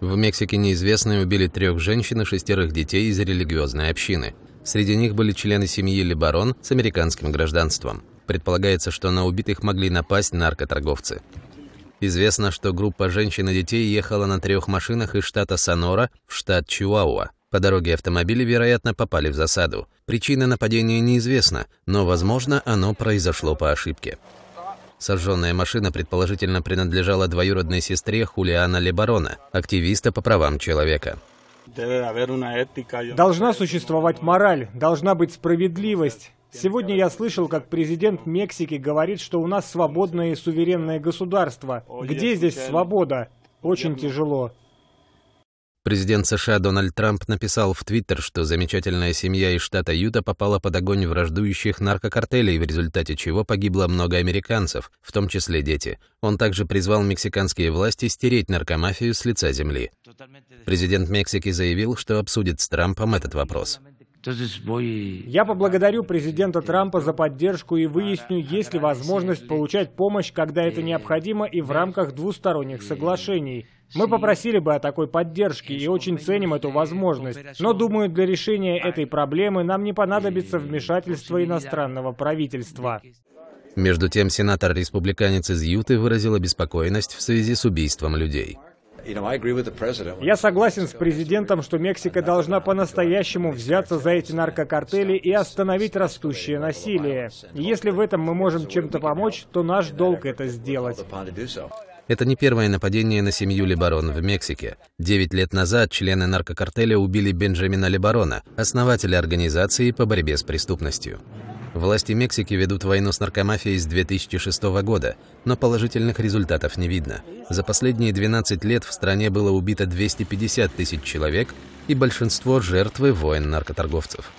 В Мексике неизвестные убили трех женщин и шестерых детей из религиозной общины. Среди них были члены семьи Лебарон с американским гражданством. Предполагается, что на убитых могли напасть наркоторговцы. Известно, что группа женщин и детей ехала на трех машинах из штата Сонора в штат Чуауа. По дороге автомобили, вероятно, попали в засаду. Причина нападения неизвестна, но, возможно, оно произошло по ошибке. Сожженная машина предположительно принадлежала двоюродной сестре Хулиана Лебарона, активиста по правам человека. Должна существовать мораль, должна быть справедливость. Сегодня я слышал, как президент Мексики говорит, что у нас свободное и суверенное государство. Где здесь свобода? Очень тяжело. Президент США Дональд Трамп написал в Твиттер, что замечательная семья из штата Юта попала под огонь враждующих наркокартелей, в результате чего погибло много американцев, в том числе дети. Он также призвал мексиканские власти стереть наркомафию с лица земли. Президент Мексики заявил, что обсудит с Трампом этот вопрос. Я поблагодарю президента Трампа за поддержку и выясню, есть ли возможность получать помощь, когда это необходимо и в рамках двусторонних соглашений. Мы попросили бы о такой поддержке и очень ценим эту возможность. Но, думаю, для решения этой проблемы нам не понадобится вмешательство иностранного правительства. Между тем, сенатор-республиканец из Юты выразил обеспокоенность в связи с убийством людей. Я согласен с президентом, что Мексика должна по-настоящему взяться за эти наркокартели и остановить растущее насилие. Если в этом мы можем чем-то помочь, то наш долг это сделать. Это не первое нападение на семью Лебарон в Мексике. Девять лет назад члены наркокартеля убили Бенджамина Либарона, основателя организации по борьбе с преступностью. Власти Мексики ведут войну с наркомафией с 2006 года, но положительных результатов не видно. За последние 12 лет в стране было убито 250 тысяч человек и большинство жертвы воин наркоторговцев.